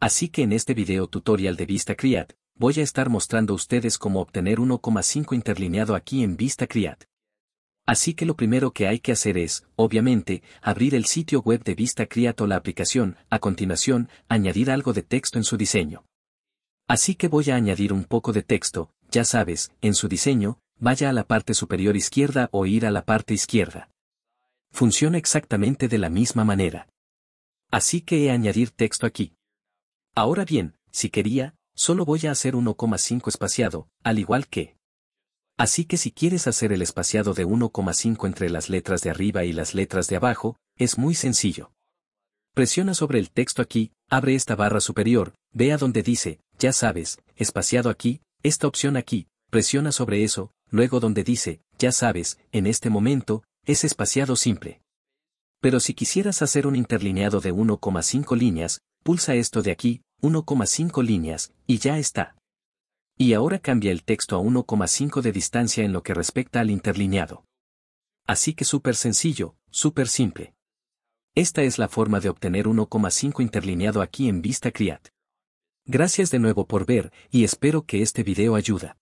Así que en este video tutorial de Vista voy a estar mostrando a ustedes cómo obtener 1,5 interlineado aquí en Vista Así que lo primero que hay que hacer es, obviamente, abrir el sitio web de Vista o la aplicación, a continuación, añadir algo de texto en su diseño. Así que voy a añadir un poco de texto, ya sabes, en su diseño, vaya a la parte superior izquierda o ir a la parte izquierda. Funciona exactamente de la misma manera. Así que he añadir texto aquí. Ahora bien, si quería, solo voy a hacer 1,5 espaciado, al igual que. Así que si quieres hacer el espaciado de 1,5 entre las letras de arriba y las letras de abajo, es muy sencillo. Presiona sobre el texto aquí, abre esta barra superior, ve donde dice, ya sabes, espaciado aquí, esta opción aquí, presiona sobre eso, luego donde dice, ya sabes, en este momento, es espaciado simple. Pero si quisieras hacer un interlineado de 1,5 líneas, pulsa esto de aquí, 1,5 líneas, y ya está. Y ahora cambia el texto a 1,5 de distancia en lo que respecta al interlineado. Así que súper sencillo, súper simple. Esta es la forma de obtener 1,5 interlineado aquí en Vista Gracias de nuevo por ver y espero que este video ayuda.